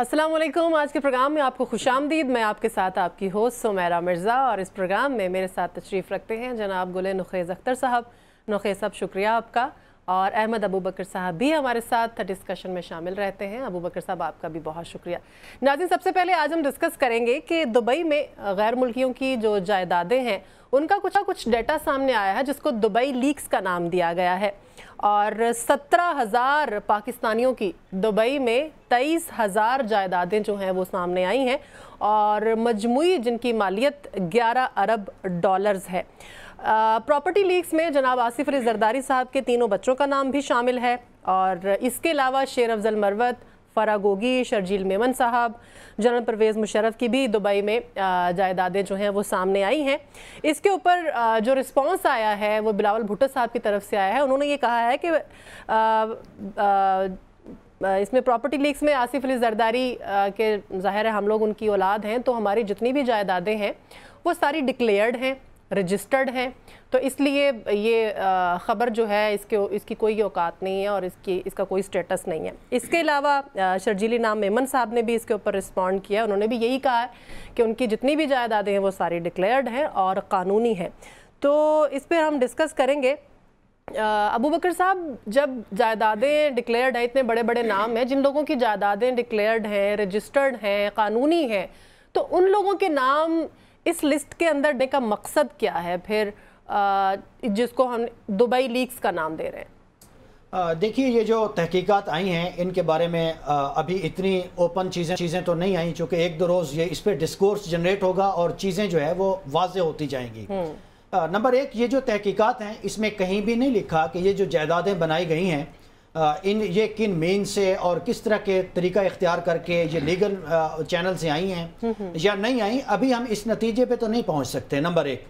असलम आज के प्रोग्राम में आपको खुश आमदीद मैं आपके साथ आपकी होस्ट सुमैरा मिर्ज़ा और इस प्रोग्राम में मेरे साथ तशरीफ़ रखते हैं जनाब गुले नुखेज़ अख्तर साहब नुखेज़ साहब शुक्रिया आपका और अहमद अबू बकर साहब भी हमारे साथ डिस्कशन में शामिल रहते हैं अबू बकर साहब आपका भी बहुत शुक्रिया नाजिन सबसे पहले आज हम डिस्कस करेंगे कि दुबई में गैर मुल्कियों की जो जायदादें हैं उनका कुछ ना कुछ डेटा सामने आया है जिसको दुबई लीक्स का नाम दिया गया है और सत्रह हज़ार पाकिस्तानियों की दुबई में तेईस हज़ार जायदादें जो हैं वो सामने आई हैं और मजमू जिनकी मालियत ग्यारह अरब डॉलर्स है प्रॉपर्टी लीक्स में जनाब आसिफ अली जरदारी साहब के तीनों बच्चों का नाम भी शामिल है और इसके अलावा शेर अफजल मरवत फ़रा गोगी शर्जील मेमन साहब जनरल परवेज़ मुशरफ की भी दुबई में जायदादें जो हैं वो सामने आई हैं इसके ऊपर जो रिस्पांस आया है वो बिलावल भुट्टो साहब की तरफ से आया है उन्होंने ये कहा है कि आ, आ, इसमें प्रॉपर्टी लीक्स में आसिफ अली जरदारी के ज़ाहिर है हम लोग उनकी औलाद हैं तो हमारी जितनी भी जायदादें हैं वो सारी डिक्लेयर्ड हैं रजिस्टर्ड हैं तो इसलिए ये ख़बर जो है इसके इसकी कोई औकात नहीं है और इसकी इसका कोई स्टेटस नहीं है इसके अलावा शर्जीली नाम मेमन साहब ने भी इसके ऊपर रिस्पॉन्ड किया उन्होंने भी यही कहा है कि उनकी जितनी भी जायदादें हैं वो सारी डिक्लेयर्ड हैं और क़ानूनी हैं तो इस पर हम डिस्कस करेंगे अबू बकर साहब जब जायदादें डिक्लेयर्ड हैं इतने बड़े बड़े नाम हैं जिन लोगों की जायदादें डिक्लेयर्ड हैं रजिस्टर्ड हैं कानूनी हैं तो उन लोगों के नाम इस लिस्ट के अंदर डे का मकसद क्या है फिर जिसको हम दुबई लीक्स का नाम दे रहे हैं देखिए ये जो तहकीकात आई हैं इनके बारे में अभी इतनी ओपन चीज़ें चीज़ें तो नहीं आई चूँकि एक दो रोज़ ये इस पर डिस्कोर्स जनरेट होगा और चीज़ें जो है वो वाज होती जाएंगी हम्म। नंबर एक ये जो तहकीकात हैं इसमें कहीं भी नहीं लिखा कि ये जो जायदादें बनाई गई हैं इन ये किन मेन से और किस तरह के तरीका इख्तियार करके ये लीगल चैनल से आई हैं हम्म, हम्म। या नहीं आई अभी हम इस नतीजे पे तो नहीं पहुंच सकते नंबर एक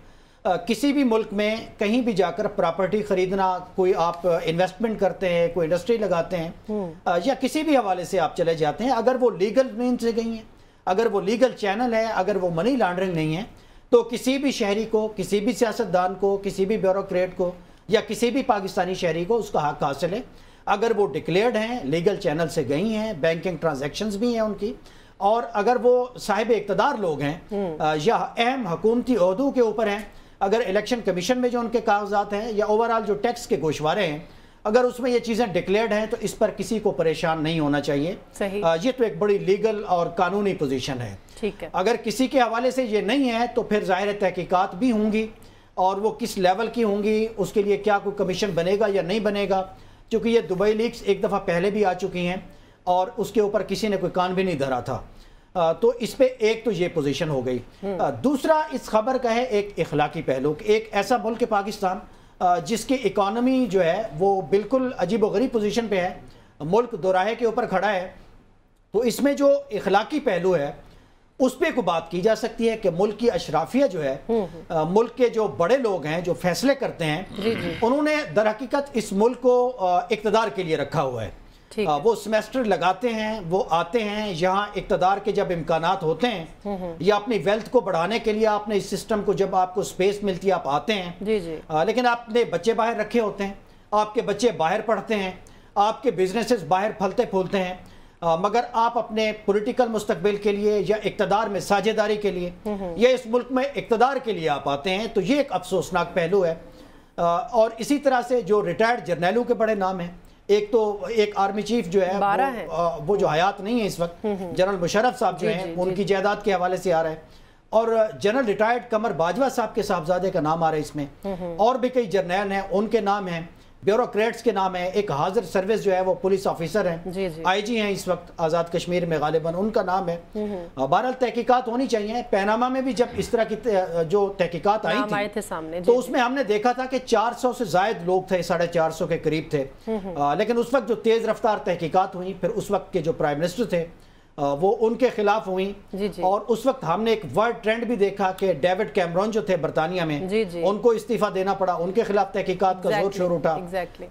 किसी भी मुल्क में कहीं भी जाकर प्रॉपर्टी ख़रीदना कोई आप इन्वेस्टमेंट करते हैं कोई इंडस्ट्री लगाते हैं हम्म। या किसी भी हवाले से आप चले जाते हैं अगर वो लीगल मेन से गई हैं अगर वो लीगल चैनल है अगर वो मनी लॉन्ड्रिंग नहीं है तो किसी भी शहरी को किसी भी सियासतदान को किसी भी ब्यूरोक्रेट को या किसी भी पाकिस्तानी शहरी को उसका हक हासिल है अगर वो डिक्लेयर्ड हैं लीगल चैनल से गई हैं बैंकिंग ट्रांजेक्शन भी हैं उनकी और अगर वो साहिब इकतदार लोग हैं हम्म। या अहम हकूमती अहदों के ऊपर हैं अगर इलेक्शन कमीशन में जो उनके कागजात हैं या ओवरऑल जो टैक्स के गोशवारे हैं अगर उसमें ये चीज़ें डिक्लेयर्ड हैं तो इस पर किसी को परेशान नहीं होना चाहिए सही। आ, ये तो एक बड़ी लीगल और कानूनी पोजीशन है ठीक है अगर किसी के हवाले से ये नहीं है तो फिर ज़ाहिर तहकीकात भी होंगी और वो किस लेवल की होंगी उसके लिए क्या कोई कमीशन बनेगा या नहीं बनेगा क्योंकि ये दुबई लीक्स एक दफ़ा पहले भी आ चुकी हैं और उसके ऊपर किसी ने कोई कान भी नहीं धरा था आ, तो इस पर एक तो ये पोजीशन हो गई आ, हम्म। दूसरा इस खबर का है एक इखलाकी पहलू एक ऐसा मुल्क पाकिस्तान जिसकी इकॉनमी जो है वो बिल्कुल अजीब वरीब पोजिशन पर है मुल्क दोराहे के ऊपर खड़ा है तो इसमें जो इखलाकी पहलू है उस पर को बात की जा सकती है कि मुल्क की अशराफिया जो है आ, हम्म, हम्म। मुल्क के जो बड़े लोग हैं जो फैसले करते हैं उन्होंने दरहकीकत इस मुल्क को इकतदार के लिए रखा हुआ है आ, वो सेमेस्टर लगाते हैं वो आते हैं यहाँ इकतदार के जब इम्कान होते हैं हम्म, या अपनी वेल्थ को बढ़ाने के लिए आपने इस सिस्टम को जब आपको स्पेस मिलती है आप आते हैं जी जी। आ, लेकिन आपने बच्चे बाहर रखे होते हैं आपके बच्चे बाहर पढ़ते हैं आपके बिजनेसेस बाहर फलते फूलते हैं आ, मगर आप अपने पॉलिटिकल मुस्तबिल के लिए या इकतदार में साझेदारी के लिए या इस मुल्क में इकतदार के लिए आप आते हैं तो ये एक अफसोसनाक पहलू है और इसी तरह से जो रिटायर्ड जर्नैलों के बड़े नाम हैं एक तो एक आर्मी चीफ जो है वो, है। आ, वो जो हयात नहीं है इस वक्त जनरल मुशरफ साहब जो हैं उनकी जायदाद के हवाले से आ रहा है और जनरल रिटायर्ड कमर बाजवा साहब के साहबजादे का नाम आ रहा है इसमें और भी कई जर्नैल हैं उनके नाम हैं ब्यूरोक्रेट्स के नाम है एक हाजिर सर्विस जो है वो पुलिस ऑफिसर हैं आईजी हैं इस वक्त आज़ाद कश्मीर में गालिबा उनका नाम है हम्म, हम्म। बहरहाल तहकीकत होनी चाहिए पैनामा में भी जब इस तरह की जो तहकीकत आई थी, थे सामने तो उसमें हमने देखा था कि 400 से जायद लोग थे साढ़े चार सौ के करीब थे आ, हम्म, लेकिन उस वक्त जो तेज़ रफ्तार तहकीकत हुई फिर उस वक्त के जो प्राइम मिनिस्टर थे वो उनके खिलाफ हुई जी जी। और उस वक्त हमने एक वर्ल्ड ट्रेंड भी देखा कि डेविड कैमरॉन जो थे बरतानिया में जी जी। उनको इस्तीफा देना पड़ा उनके खिलाफ तहकीकत का जोर शोर उठा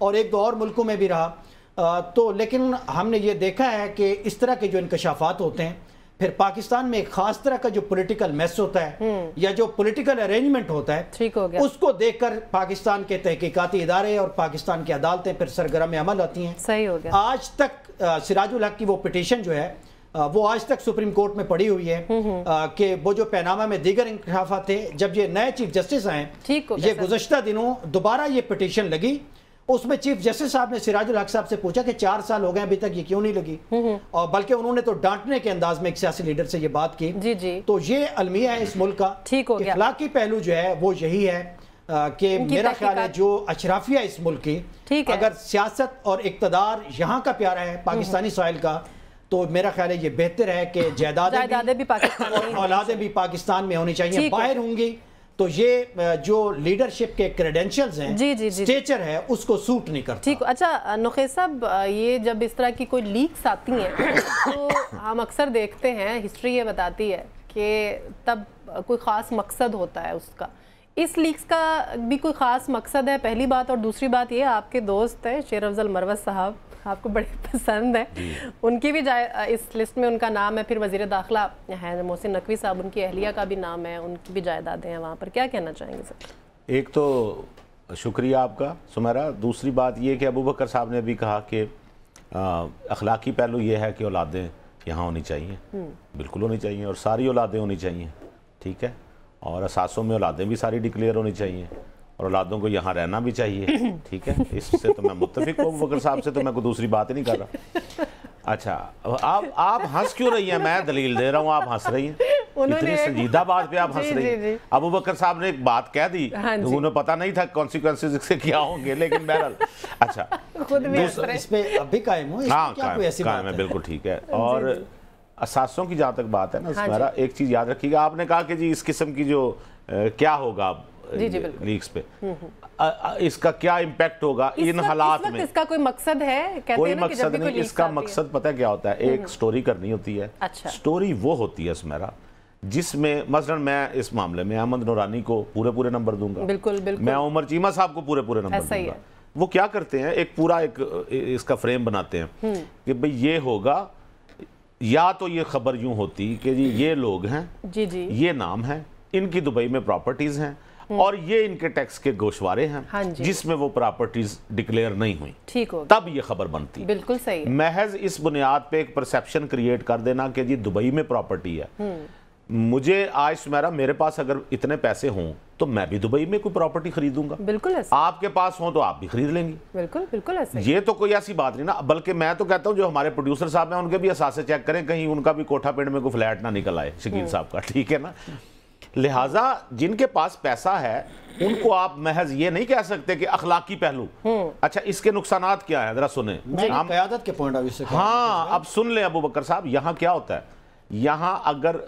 और एक दो और मुल्कों में भी रहा तो लेकिन हमने ये देखा है कि इस तरह के जो इंकशाफात होते हैं फिर पाकिस्तान में एक खास तरह का जो पॉलिटिकल मैस होता है हम्म। या जो पॉलिटिकल अरेंजमेंट होता है ठीक हो गया उसको देखकर पाकिस्तान के तहकीकती इदारे और पाकिस्तान की अदालतें फिर सरगर्म अमल आती हैं सही हो गया आज तक सिराजुल हक की वो पिटिशन जो है वो आज तक सुप्रीम कोर्ट में पड़ी हुई है हम्म, हम्म। कि वो जो पैनामा में दीगर इंकशाफा थे जब ये नए चीफ जस्टिस आए ये गुजशत दिनों दोबारा ये पटिशन लगी उसमें चीफ जस्टिस साहब ने सिराजुल हक साहब से पूछा कि चार साल हो गए अभी तक ये क्यों नहीं लगी हम्म, और बल्कि उन्होंने तो डांटने के अंदाज में एक सियासी लीडर से ये बात की जी जी तो ये अलमिया है इस मुल्क का ठीक हो इखलाकी पहलू जो है वो यही है कि मेरा ख्याल है जो अशराफिया इस मुल्क की अगर सियासत और इकतदार यहाँ का प्यारा है पाकिस्तानी सॉइल का तो मेरा ख्याल है ये बेहतर है कि जायदाद भी औलादें भी पाकिस्तान में होनी चाहिए बाहर होंगी तो ये जो लीडरशिप के क्रेडेंशियल्स हैं जी जी जी स्टेचर है उसको सूट नहीं करता ठीक अच्छा नुखे साहब ये जब इस तरह की कोई लीक्स आती हैं तो हम अक्सर देखते हैं हिस्ट्री ये बताती है कि तब कोई ख़ास मकसद होता है उसका इस लीक्स का भी कोई ख़ास मकसद है पहली बात और दूसरी बात ये आपके दोस्त हैं शेर अफजल मरवत साहब आपको बड़े पसंद हैं उनकी भी इस लिस्ट में उनका नाम है फिर वजीर दाखिला हैं मोहसिन नकवी साहब उनकी अहलिया का भी नाम है उनकी भी जायदादें हैं वहाँ पर क्या कहना चाहेंगे सर एक तो शुक्रिया आपका सुमेरा दूसरी बात यह कि अबू बकर साहब ने भी कहा कि अखलाकी पहलू ये है कि औलादें यहाँ होनी चाहिए हम्म। बिल्कुल होनी चाहिए और सारी औलादें होनी चाहिए ठीक है और असासों में औलादें भी सारी डिक्लेयर होनी चाहिए और औलादों को यहाँ रहना भी चाहिए ठीक है इससे तो मैं मुतफिक हूँ बकर साहब से तो मैं कोई दूसरी बात नहीं कर रहा अच्छा आप आप हंस क्यों रही हैं मैं दलील दे रहा हूँ आप हंस रही हैं इतनी संजीदा बात पे आप हंस रही हैं अबू बकर साहब ने एक बात कह दी हाँ तो उन्हें पता नहीं था कॉन्सिक्वेंसिस इससे क्या होंगे लेकिन बहरहाल अच्छा खुद भी इस पे अब कायम हाँ कायम कायम है बिल्कुल ठीक है और असासों की जहाँ तक बात है ना मेरा हाँ एक चीज़ याद रखिएगा आपने कहा कि जी इस किस्म की जो क्या होगा लीक्स पे हम्म, हम्म। इसका क्या इम्पैक्ट होगा इन हालात में इसका कोई मकसद है कहते कोई ना मकसद नहीं कोई इसका मकसद पता क्या होता है हम्म, एक स्टोरी करनी होती है अच्छा। स्टोरी वो होती है सुमेरा जिसमें मसलन मैं इस मामले में अहमद नौरानी को पूरे पूरे नंबर दूंगा बिल्कुल बिल्कुल मैं उमर चीमा साहब को पूरे पूरे नंबर दूंगा वो क्या करते हैं एक पूरा एक इसका फ्रेम बनाते हैं कि भाई ये होगा या तो ये खबर यूं होती कि जी ये लोग हैं जी जी ये नाम है इनकी दुबई में प्रॉपर्टीज़ हैं हम्म। और ये इनके टैक्स के गोशवारे हैं हाँ जिसमें वो प्रॉपर्टीज डिक्लेयर नहीं हुई ठीक हो तब ये खबर बनती बिल्कुल सही महज इस बुनियाद पे एक परसेप्शन क्रिएट कर देना कि जी दुबई में प्रॉपर्टी है हम्म। मुझे आज सुमेरा मेरे पास अगर इतने पैसे हों तो मैं भी दुबई में कोई प्रॉपर्टी खरीदूंगा बिल्कुल आपके पास हो तो आप भी खरीद लेंगी बिल्कुल बिल्कुल ये तो कोई ऐसी बात नहीं ना बल्कि मैं तो कहता हूँ जो हमारे प्रोड्यूसर साहब हैं उनके भी असासे चेक करें कहीं उनका भी कोठा पेड़ में कोई फ्लैट ना निकल आए शकील हम्म। साहब का ठीक है ना लिहाजा जिनके पास पैसा है उनको आप महज ये नहीं कह सकते कि अखलाकी पहलू हम्म। अच्छा इसके नुकसान क्या है जरा सुने के पॉइंट ऑफ व्यू हाँ अब सुन लें अबू बकर साहब यहाँ क्या होता है यहाँ अगर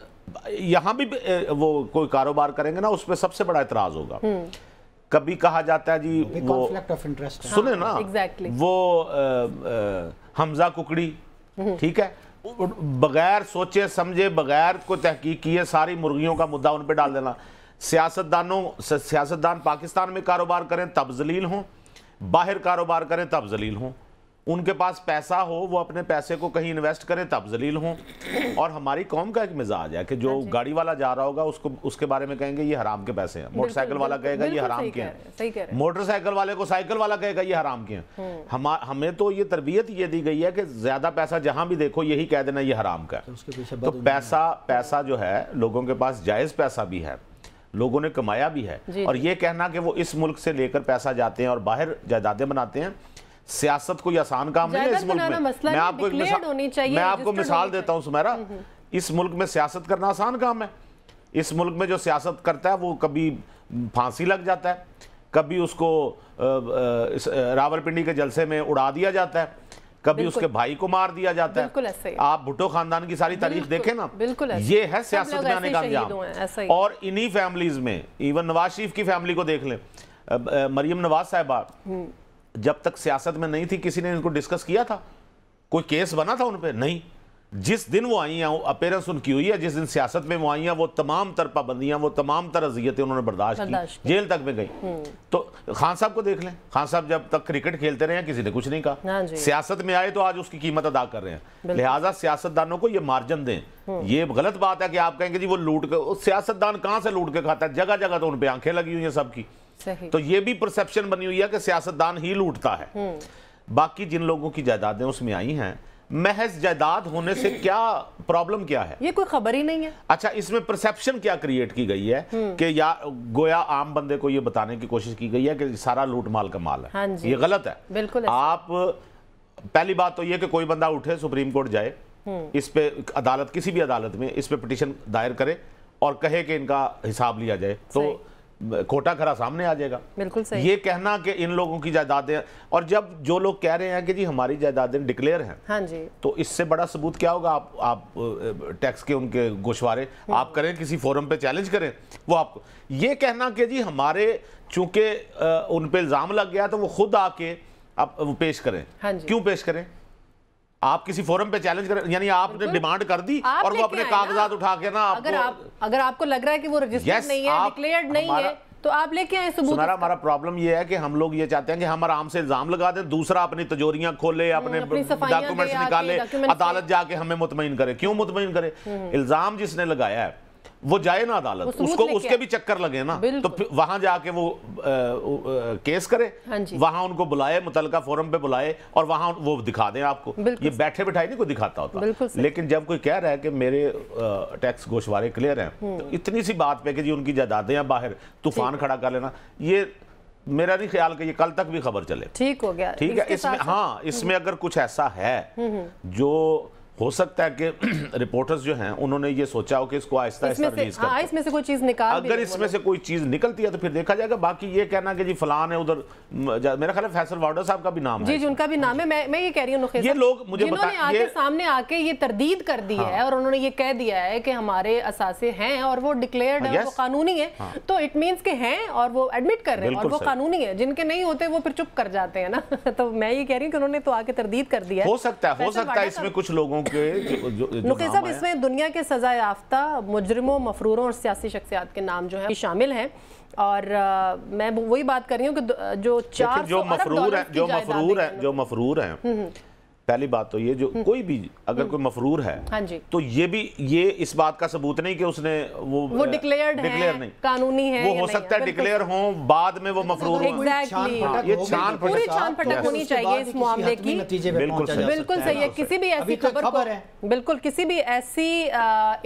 यहाँ भी वो कोई कारोबार करेंगे ना उसमें सबसे बड़ा एतराज होगा हम्म। कभी कहा जाता है जी वो इंटरेस्ट सुने हाँ, ना exactly. वो आ, आ, हमजा कुकड़ी हम्म। ठीक है बगैर सोचे समझे बगैर को तहकीक किए सारी मुर्गियों का मुद्दा उन पर डाल देना सियासतदानों सियासतदान पाकिस्तान में कारोबार करें तब जलील हों बाहर कारोबार करें तब जलील हों उनके पास पैसा हो वो अपने पैसे को कहीं इन्वेस्ट करें तब जलील हों और हमारी कौम का एक मिजाज है कि जो अच्छा। गाड़ी वाला जा रहा होगा उसको उसके बारे में कहेंगे ये हराम के पैसे हैं मोटरसाइकिल वाला कहेगा ये हराम के हैं मोटरसाइकिल वाले को साइकिल वाला कहेगा ये हराम के हैं हम हम्म। हमें तो ये तरबियत ये दी गई है कि ज़्यादा पैसा जहाँ भी देखो यही कह देना ये हराम का है तो, तो पैसा पैसा जो है लोगों के पास जायज़ पैसा भी है लोगों ने कमाया भी है और ये कहना कि वो इस मुल्क से लेकर पैसा जाते हैं और बाहर जायदादें बनाते हैं सियासत कोई आसान काम नहीं है इस मुल्क में मैं आपको एक मिसाल मैं आपको मिसाल देता हूं सुमेरा हम्म, हम्म। इस मुल्क में सियासत करना आसान काम है इस मुल्क में जो सियासत करता है वो कभी फांसी लग जाता है कभी उसको रावलपिंडी के जलसे में उड़ा दिया जाता है कभी उसके भाई को मार दिया जाता है आप भुटो खानदान की सारी तारीफ देखें ना बिल्कुल ये है सियासत में आने का अंजाम और इन्हीं फैमिलीज में इवन नवाज शरीफ की फैमिली को देख लें मरियम नवाज साहबा हम्म। जब तक सियासत में नहीं थी किसी ने इनको डिस्कस किया था कोई केस बना था उन पर नहीं जिस दिन वो आई हैं अपेयरेंस उनकी हुई है जिस दिन सियासत में वो आई हैं वो तमाम तर पाबंदियां वो तमाम तर अजियतें उन्होंने बर्दाश्त की जेल तक में गई हम्म। तो खान साहब को देख लें खान साहब जब तक क्रिकेट खेलते रहे हैं किसी ने कुछ नहीं कहा हाँ सियासत में आए तो आज उसकी कीमत अदा कर रहे हैं लिहाजा सियासतदानों को ये मार्जन दें हम्म। ये गलत बात है कि आप कहेंगे जी वो लूट के सियासतदान कहाँ से लूट के खाता है जगह जगह तो उन पर आंखें लगी हुई हैं सबकी तो ये भी परसेप्शन बनी हुई है कि सियासतदान ही लूटता है हम्म। बाकी जिन लोगों की जायदादें उसमें आई हैं महज जायदाद होने से क्या प्रॉब्लम क्या है ये कोई खबर ही नहीं है अच्छा इसमें परसेप्शन क्या क्रिएट की गई है हम्म। कि या गोया आम बंदे को ये बताने की कोशिश की गई है कि सारा लूट माल का माल है हाँ ये गलत है बिल्कुल आप पहली बात तो ये कि कोई बंदा उठे सुप्रीम कोर्ट जाए हम्म। इस पे अदालत किसी भी अदालत में इस पे पिटिशन दायर करे और कहे कि इनका हिसाब लिया जाए तो कोटा खरा सामने आ जाएगा बिल्कुल सही ये कहना कि इन लोगों की जायदादें और जब जो लोग कह रहे हैं कि जी हमारी जायदादें डिक्लेयर हैं हाँ जी तो इससे बड़ा सबूत क्या होगा आप आप टैक्स के उनके गोशवारे आप करें किसी फोरम पे चैलेंज करें वो आपको ये कहना कि जी हमारे चूंकि उन पर इल्ज़ाम लग गया तो वो खुद आके आप वो पेश करें हाँ जी क्यों पेश करें आप किसी फोरम पे चैलेंज कर यानी आपने डिमांड कर दी और वो अपने कागजात उठा के ना अगर आप अगर आपको लग रहा है कि वो रजिस्टर्ड नहीं है डिक्लेयर्ड नहीं है तो आप लेके आए सबूत सुनारा हमारा प्रॉब्लम ये है कि हम लोग ये चाहते हैं कि हम आराम से इल्जाम लगा दें दूसरा अपनी तजोरियां खोले हम्म, अपने डॉक्यूमेंट्स निकाले अदालत जाके हमें मुतमिन करे क्यों मुतमिन करे हम्म। इल्जाम जिसने लगाया है वो जाए ना अदालत उसको उसके भी चक्कर लगे ना तो वहां जाके वो केस करे हाँ वहां उनको बुलाए मुतल फोरम पे बुलाए और वहां वो दिखा दें आपको ये बैठे बिठाई नहीं कोई दिखाता होता लेकिन जब कोई कह रहा है कि मेरे टैक्स गोशवारे क्लियर हैं हम्म। तो इतनी सी बात पे कि जी उनकी जायदादें हैं बाहर तूफान खड़ा कर लेना ये मेरा नहीं ख्याल कि ये कल तक भी खबर चले ठीक हो गया ठीक है इसमें हाँ इसमें हम्म। अगर कुछ ऐसा है हम्म, जो हो सकता है कि रिपोर्टर्स जो हैं उन्होंने ये सोचा हो कि इसको आहिस्ता आहिस्ता रिलीज हाँ, इसमें से कोई चीज निकाल अगर इसमें से कोई चीज निकलती है तो फिर देखा जाएगा बाकी ये कहना कि जी फलान है उधर मेरा ख्याल फैसल वार्डर साहब का भी नाम जी है जी उनका भी नाम है मैं मैं ये कह रही हूँ ये लोग मुझे आके सामने आके ये तरदीद कर दी हाँ। है और उन्होंने ये कह दिया है कि हमारे असासे हैं और वो डिक्लेयर्ड है वो कानूनी है हाँ। तो इट मीन्स के हैं और वो एडमिट कर रहे हैं और वो कानूनी है जिनके नहीं होते वो फिर चुप कर जाते हैं ना तो मैं ये कह रही हूँ कि उन्होंने तो आके तरदीद कर दिया हो सकता है हो सकता है इसमें कुछ लोगों लोगों के साहब इसमें दुनिया के सजा याफ्ता मुजरमों मफरूरों और सियासी शख्सियात के नाम जो है शामिल हैं और आ, मैं वही बात कर रही हूँ कि जो चार जो मफरूर है जो मफरूर है जो मफरूर हम्म, है हम्म। पहली बात तो ये जो हम्म। कोई भी अगर हम्म। कोई मफरूर है हाँ जी। तो ये भी ये इस बात का सबूत नहीं कि उसने वो वो डिक्लेयर्ड डिक्लेयर नहीं कानूनी है वो हो सकता है डिक्लेयर हो बाद में वो मफरूर ये छान पूरी छान पटक होनी चाहिए इस मामले की बिल्कुल बिल्कुल सही है किसी भी ऐसी खबर है बिल्कुल किसी भी ऐसी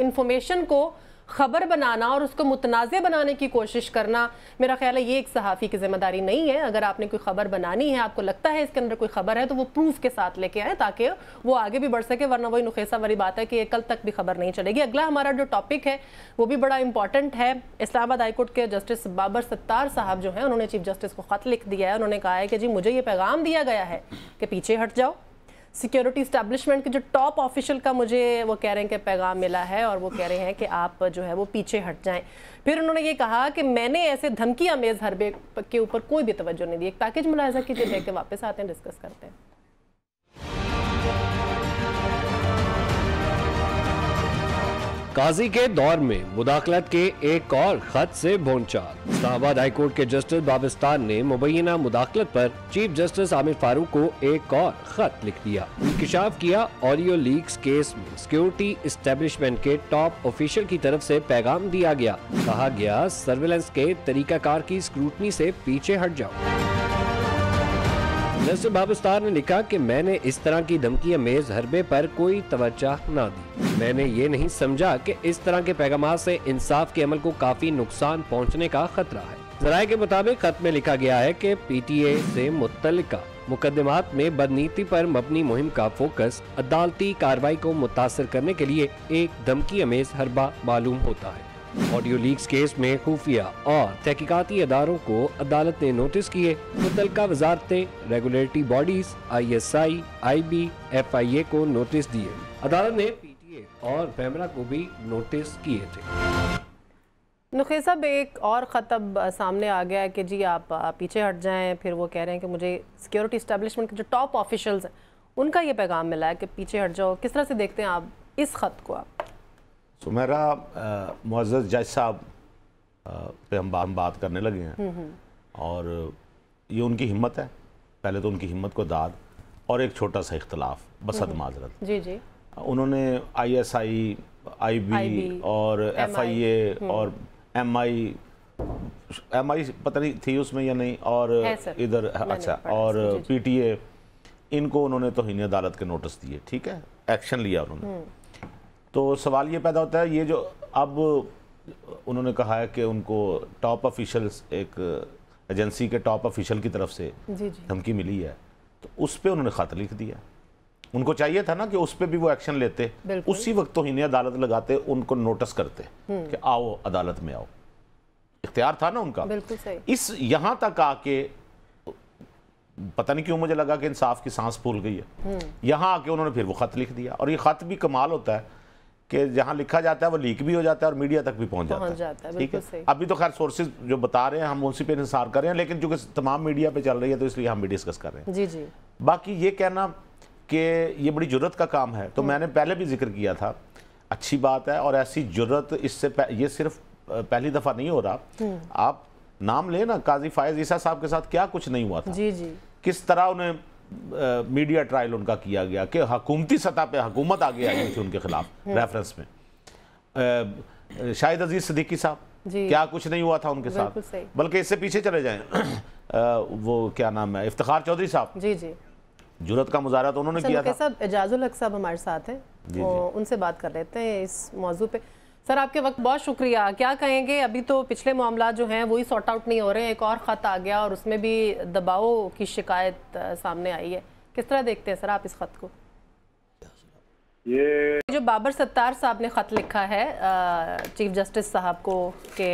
इंफॉर्मेशन को खबर बनाना और उसको मुतनाज़ बनाने की कोशिश करना मेरा ख्याल है ये एक सहाफ़ी की जिम्मेदारी नहीं है अगर आपने कोई खबर बनानी है आपको लगता है इसके अंदर कोई खबर है तो वो प्रूफ के साथ लेके आए ताकि वो आगे भी बढ़ सके वरना वही नुखेसा वाली बात है कि कल तक भी खबर नहीं चलेगी अगला हमारा जो टॉपिक है वो भी बड़ा इंपॉर्टेंट है इस्लामाबाद हाईकोर्ट के जस्टिस बाबर सत्तार साहब जो हैं उन्होंने चीफ जस्टिस को ख़त लिख दिया है उन्होंने कहा है कि जी मुझे ये पैगाम दिया गया है कि पीछे हट जाओ सिक्योरिटी इस्टेब्लिशमेंट के जो टॉप ऑफिशियल का मुझे वो कह रहे हैं कि पैगाम मिला है और वो कह रहे हैं कि आप जो है वो पीछे हट जाएं फिर उन्होंने ये कहा कि मैंने ऐसे धमकी अमेज हरबे के ऊपर कोई भी तवज्जो नहीं दी एक पैकेज मुलायजा कीजिए लेकर वापस आते हैं डिस्कस करते हैं काजी के दौर में मुदाखलत के एक और खत से भोनचाल हाई हाईकोर्ट के जस्टिस बाबिस्तान ने मुबैना मुदाखलत पर चीफ जस्टिस आमिर फारूक को एक और खत लिख दिया इंकशाफ किया ऑडियो लीक केस में सिक्योरिटी इस्टेब्लिशमेंट के टॉप ऑफिशियल की तरफ ऐसी पैगाम दिया गया कहा गया सर्विलेंस के तरीकाकार की स्क्रूटनी ऐसी पीछे हट जाओ नसर बाबुस्तान ने लिखा कि मैंने इस तरह की धमकी अमेज हरबे पर कोई तवज्जा ना दी मैंने ये नहीं समझा कि इस तरह के पैगाम से इंसाफ के अमल को काफी नुकसान पहुँचने का खतरा है जराये के मुताबिक खत में लिखा गया है कि पीटीए से मुतल मुकदमात में बदनीति पर मबनी मुहिम का फोकस अदालती कार्रवाई को मुतासर करने के लिए एक धमकी अमेज हरबा मालूम होता है ऑडियो लीक्स केस में खुफिया और तहकीकती अदारों को अदालत ने नोटिस किए मुतल वजारतें regulatory bodies I S I I B F I A को नोटिस दिए अदालत ने पी टी ए और पैमरा को भी नोटिस किए थे नुखे साहब एक और ख़तब सामने आ गया है कि जी आप पीछे हट जाएं फिर वो कह रहे हैं कि मुझे सिक्योरिटी इस्टेब्लिशमेंट के जो टॉप ऑफिशल्स हैं उनका ये पैगाम मिला है कि पीछे हट जाओ किस तरह से देखते हैं आप इस ख़त को आप सुमेरा मुआज़ जज साहब पे हम हम बात करने लगे हैं हम्म, हम्म। और ये उनकी हिम्मत है पहले तो उनकी हिम्मत को दाद और एक छोटा सा इख्तलाफ बसद हम्म। माजरत जी जी उन्होंने I S I I B और एफ आई ए और एम आई एम आई पता नहीं थी उसमें या नहीं और इधर अच्छा और पी टी ए इनको उन्होंने तोहनी अदालत के नोटिस दिए ठीक है एक्शन लिया उन्होंने तो सवाल ये पैदा होता है ये जो अब उन्होंने कहा है कि उनको टॉप ऑफिशल्स एक एजेंसी के टॉप ऑफिशल की तरफ से धमकी मिली है तो उस पर उन्होंने खत लिख दिया उनको चाहिए था ना कि उस पर भी वो एक्शन लेते उसी वक्त तो इन्हें अदालत लगाते उनको नोटिस करते हम्म। कि आओ अदालत में आओ इख्तियार था ना उनका बिल्कुल सही इस यहां तक आके पता नहीं क्यों मुझे लगा कि इंसाफ की सांस फूल गई है हम्म। यहाँ आके उन्होंने फिर वो खत लिख दिया और ये खत भी कमाल होता है कि जहाँ लिखा जाता है वो लीक भी हो जाता है और मीडिया तक भी पहुँच जाता, जाता है ठीक है सही। अभी तो खैर सोर्सेज जो बता रहे हैं हम उसी पे इंसार कर रहे हैं लेकिन चूंकि तमाम मीडिया पे चल रही है तो इसलिए हम भी डिस्कस कर रहे हैं जी जी बाकी ये कहना कि ये बड़ी जरूरत का काम है तो हम्म। मैंने पहले भी जिक्र किया था अच्छी बात है और ऐसी जरूरत इससे ये सिर्फ पहली दफ़ा नहीं हो रहा हम्म। आप नाम लें ना काजी फायज ईसा साहब के साथ क्या कुछ नहीं हुआ था जी जी किस तरह उन्हें मीडिया ट्रायल उनका किया गया कि हकूमती सतह पर हकूमत आगे आई थी उनके खिलाफ रेफरेंस हम्म। में शाहिद अजीज सदीकी साहब क्या कुछ नहीं हुआ था उनके साथ बल्कि इससे पीछे चले जाएं वो क्या नाम है इफ्तार चौधरी साहब जी जी जरूरत का मुजाहरा तो उन्होंने किया था साहब एजाजुल हक साहब हमारे साथ हैं उनसे बात कर लेते हैं इस मौजू पर सर आपके वक्त बहुत शुक्रिया क्या कहेंगे अभी तो पिछले मामला जो हैं वही सॉर्ट आउट नहीं हो रहे हैं एक और ख़त आ गया और उसमें भी दबाव की शिकायत सामने आई है किस तरह देखते हैं सर आप इस ख़त को ये जो बाबर सत्तार साहब ने ख़त लिखा है चीफ जस्टिस साहब को के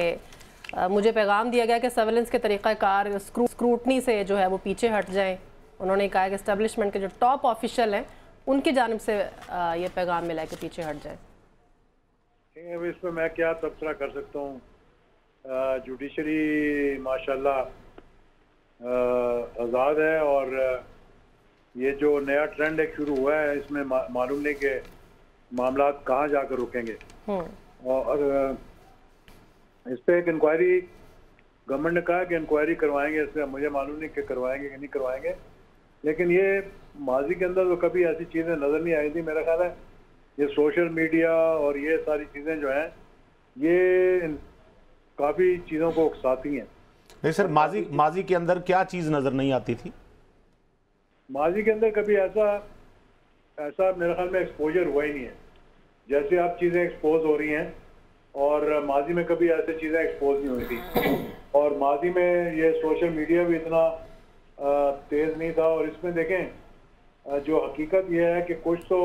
मुझे पैगाम दिया गया कि सर्वेलेंस के तरीक़ाकार स्क्रूटनी से जो है वो पीछे हट जाएँ उन्होंने कहा कि इस्टेब्लिशमेंट के जो टॉप ऑफिशल हैं उनकी जानब से ये पैगाम मिला कि पीछे हट जाएँ अब इस पर मैं क्या तबसरा कर सकता हूँ जुडिशरी माशाल्लाह आज़ाद है और ये जो नया ट्रेंड एक शुरू हुआ है इसमें मा, मालूम नहीं कि मामला कहाँ जाकर रुकेंगे हम्म। और इस पर एक इंक्वायरी गवर्नमेंट ने कहा कि इंक्वायरी करवाएंगे पर मुझे मालूम नहीं कि करवाएंगे कि नहीं करवाएंगे लेकिन ये माजी के अंदर तो कभी ऐसी चीज़ें नज़र नहीं आई थी मेरा ख्याल है ये सोशल मीडिया और ये सारी चीज़ें जो हैं ये काफ़ी चीज़ों को उकसाती हैं नहीं सर माजी माजी के अंदर क्या चीज़ नज़र नहीं आती थी माजी के अंदर कभी ऐसा ऐसा मेरे ख्याल में एक्सपोजर हुआ ही नहीं है जैसे आप चीज़ें एक्सपोज हो रही हैं और माजी में कभी ऐसी चीज़ें एक्सपोज नहीं हुई थी और माजी में ये सोशल मीडिया भी इतना तेज़ नहीं था और इसमें देखें जो हकीकत यह है कि कुछ तो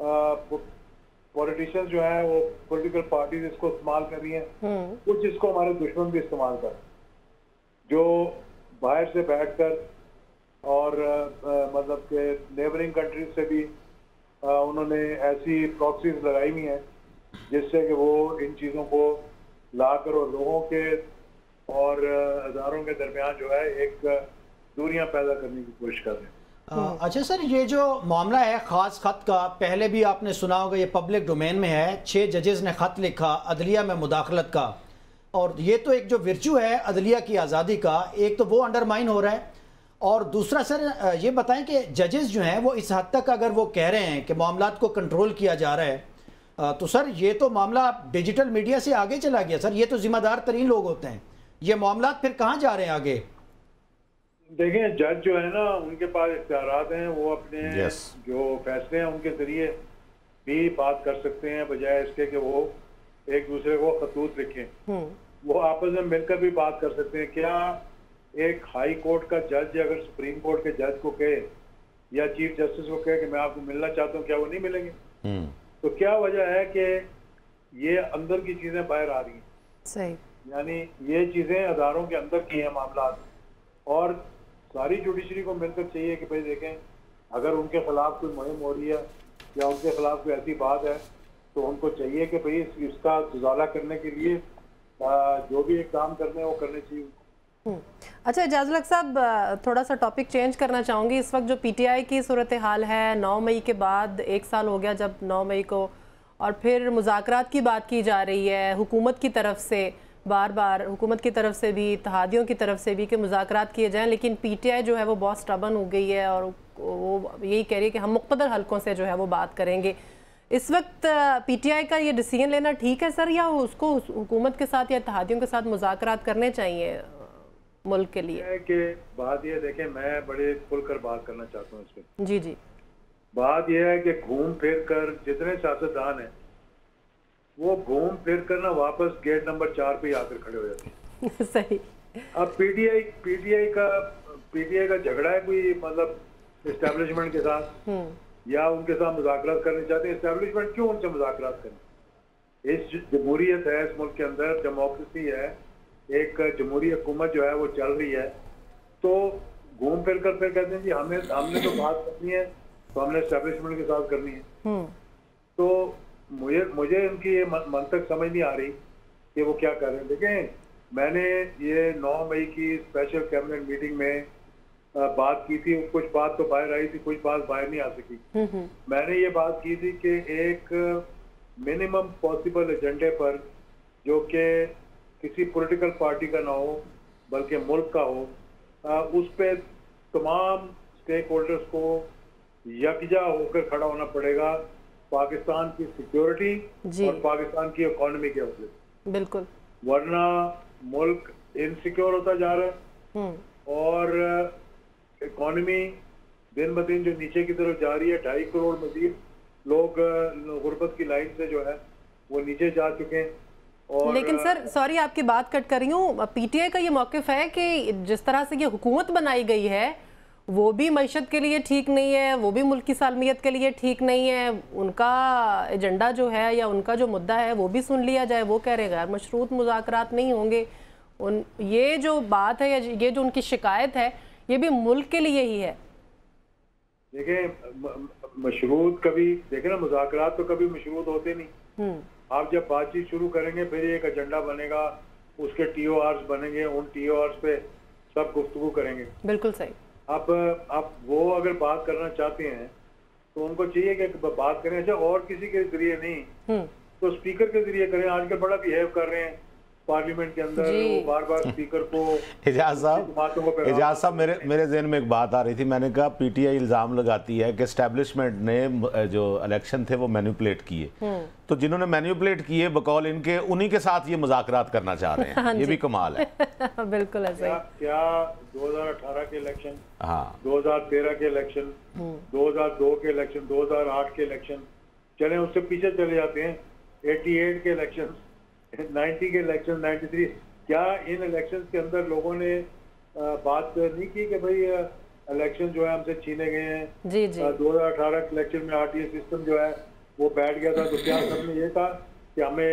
पॉलिटिशियंस जो है वो पॉलिटिकल पार्टीज इसको इस्तेमाल कर रही हैं कुछ हम्म। इसको हमारे दुश्मन भी इस्तेमाल कर जो बाहर से बैठकर और मतलब के नेबरिंग कंट्रीज से भी उन्होंने ऐसी प्रॉक्सीज लगाई हुई हैं जिससे कि वो इन चीज़ों को लाकर और लोगों के और हज़ारों के दरमियान जो है एक दूरियां पैदा करने की कोशिश कर रहे हैं हाँ। हाँ। अच्छा सर ये जो मामला है ख़ास ख़त का पहले भी आपने सुना होगा ये पब्लिक डोमेन में है छः जजेज़ ने ख़त लिखा अदलिया में मुदाखलत का और ये तो एक जो वर्चू है अदलिया की आज़ादी का एक तो वो अंडरमाइन हो रहा है और दूसरा सर ये बताएं कि जजेस जो हैं वो इस हद तक अगर वो कह रहे हैं कि मामला को कंट्रोल किया जा रहा है तो सर ये तो मामला डिजिटल मीडिया से आगे चला गया सर ये तो ज़िम्मेदार तरीन लोग होते हैं ये मामला फिर कहाँ जा रहे हैं आगे देखें जज जो है ना उनके पास इख्तियार हैं वो अपने yes. जो फैसले हैं उनके जरिए भी बात कर सकते हैं बजाय इसके कि वो एक दूसरे को खतूत लिखें hmm. वो आपस में मिलकर भी बात कर सकते हैं क्या एक हाई कोर्ट का जज अगर सुप्रीम कोर्ट के जज को कहे या चीफ जस्टिस को कहे कि मैं आपको मिलना चाहता हूँ क्या वो नहीं मिलेंगे hmm. तो क्या वजह है कि ये अंदर की चीज़ें बाहर आ रही हैं यानी ये चीज़ें अदारों के अंदर की हैं मामला और सारी जुडिशरी को मिलकर चाहिए कि भाई देखें अगर उनके खिलाफ कोई मुहिम हो रही है या उनके खिलाफ कोई ऐसी बात है तो उनको चाहिए कि भाई इस, इसका उजाला करने के लिए जो भी एक काम करने वो करने चाहिए हम्म। अच्छा एजाजुल साहब थोड़ा सा टॉपिक चेंज करना चाहूँगी इस वक्त जो पीटीआई की सूरत हाल है नौ मई के बाद एक साल हो गया जब नौ मई को और फिर मुजाकर की बात की जा रही है हुकूमत की तरफ से बार बार हुकूमत की तरफ से भी इतिहादियों की तरफ से भी कि मुजाकर किए जाएँ लेकिन पी टी आई जो है वो बहुत स्टबन हो गई है और वो यही कह रही है कि हम मुख्तर हल्कों से जो है वो बात करेंगे इस वक्त पी टी आई का ये डिसीजन लेना ठीक है सर या उसको हुकूमत के साथ या इतिहादियों के साथ मुजाकर करने चाहिए मुल्क के लिए कि बात यह देखें मैं बड़े खुलकर बात करना चाहता हूँ इस पर जी जी बात यह है कि घूम फिर कर जितने सियासतदान हैं वो घूम फिर कर ना वापस गेट नंबर चार पे आकर खड़े हो जाते हैं सही अब पीटीआई पीटीआई का पीटीआई का झगड़ा है कोई मतलब एस्टेब्लिशमेंट के साथ हम्म। या उनके साथ मुजाकरात करने चाहते हैं एस्टेब्लिशमेंट क्यों उनसे मुजाकरात करें इस जमहूरियत है इस मुल्क के अंदर डेमोक्रेसी है एक जमहूरी हुकूमत जो है वो चल रही है तो घूम फिर कर फिर कहते हैं जी हमें हमने तो बात करनी है तो हमने एस्टेब्लिशमेंट के साथ करनी है हम्म। तो मुझे मुझे इनकी ये तक समझ नहीं आ रही कि वो क्या कर रहे हैं देखें मैंने ये 9 मई की स्पेशल कैबिनेट मीटिंग में बात की थी कुछ बात तो बाहर आई थी कुछ बात बाहर नहीं आ सकी हम्म, हम्म। मैंने ये बात की थी कि एक मिनिमम पॉसिबल एजेंडे पर जो कि किसी पॉलिटिकल पार्टी का ना हो बल्कि मुल्क का हो उस पर तमाम स्टेक होल्डर्स को यकजा होकर खड़ा होना पड़ेगा पाकिस्तान की सिक्योरिटी और पाकिस्तान की इकोनॉमी के हौसले बिल्कुल वरना मुल्क इनसिक्योर होता जा रहा है हम्म। और इकोनॉमी uh, दिन ब दिन जो नीचे की तरफ जा रही है ढाई करोड़ मजीद लोग uh, गुर्बत की लाइन से जो है वो नीचे जा चुके हैं और लेकिन सर सॉरी uh, आपकी बात कट कर रही हूँ पीटीआई का ये मौकफ है कि जिस तरह से ये हुकूमत बनाई गई है वो भी मीशत के लिए ठीक नहीं है वो भी मुल्क की सालमियत के लिए ठीक नहीं है उनका एजेंडा जो है या उनका जो मुद्दा है वो भी सुन लिया जाए वो कह रहे गैर मशरूत मुजाकर नहीं होंगे उन ये जो बात है या ये जो उनकी शिकायत है ये भी मुल्क के लिए ही है देखे मशरूत कभी देखे ना मुजाकर तो कभी मशरूत होते नहीं हम्म। आप जब बातचीत शुरू करेंगे फिर एक एजेंडा बनेगा उसके टी ओ बनेंगे उन टी ओ पे सब गुफ्तु करेंगे बिल्कुल सही आप आप वो अगर बात करना चाहते हैं तो उनको चाहिए कि बात करें अच्छा और किसी के जरिए नहीं हम्म। तो स्पीकर के जरिए करें आजकल बड़ा बिहेव कर रहे हैं पार्लियामेंट के अंदर बार बार स्पीकर को एजाज साहब एजाज साहब मेरे मेरे जहन में एक बात आ रही थी मैंने कहा पीटीआई इल्ज़ाम लगाती है कि इस्टेब्लिशमेंट ने जो इलेक्शन थे वो मैन्यूपलेट किए हम्म। तो जिन्होंने मैन्यूपलेट किए बकौल इनके उन्हीं के साथ ये मुजाकरात करना चाह रहे हैं हाँ ये भी कमाल है बिल्कुल ऐसा क्या, क्या 2018 के इलेक्शन हाँ 2013 के इलेक्शन हम्म। 2002 के इलेक्शन 2008 के इलेक्शन चले उससे पीछे चले जाते हैं 88 के इलेक्शन नाइन्टी के इलेक्शन नाइन्टी थ्री क्या इन इलेक्शन के अंदर लोगों ने बात नहीं की कि भाई इलेक्शन जो है हमसे छीने गए हैं जी जी दो हजार अठारह के इलेक्शन में आरटीए सिस्टम जो है वो बैठ गया था तो क्या सबने ये कहा कि हमें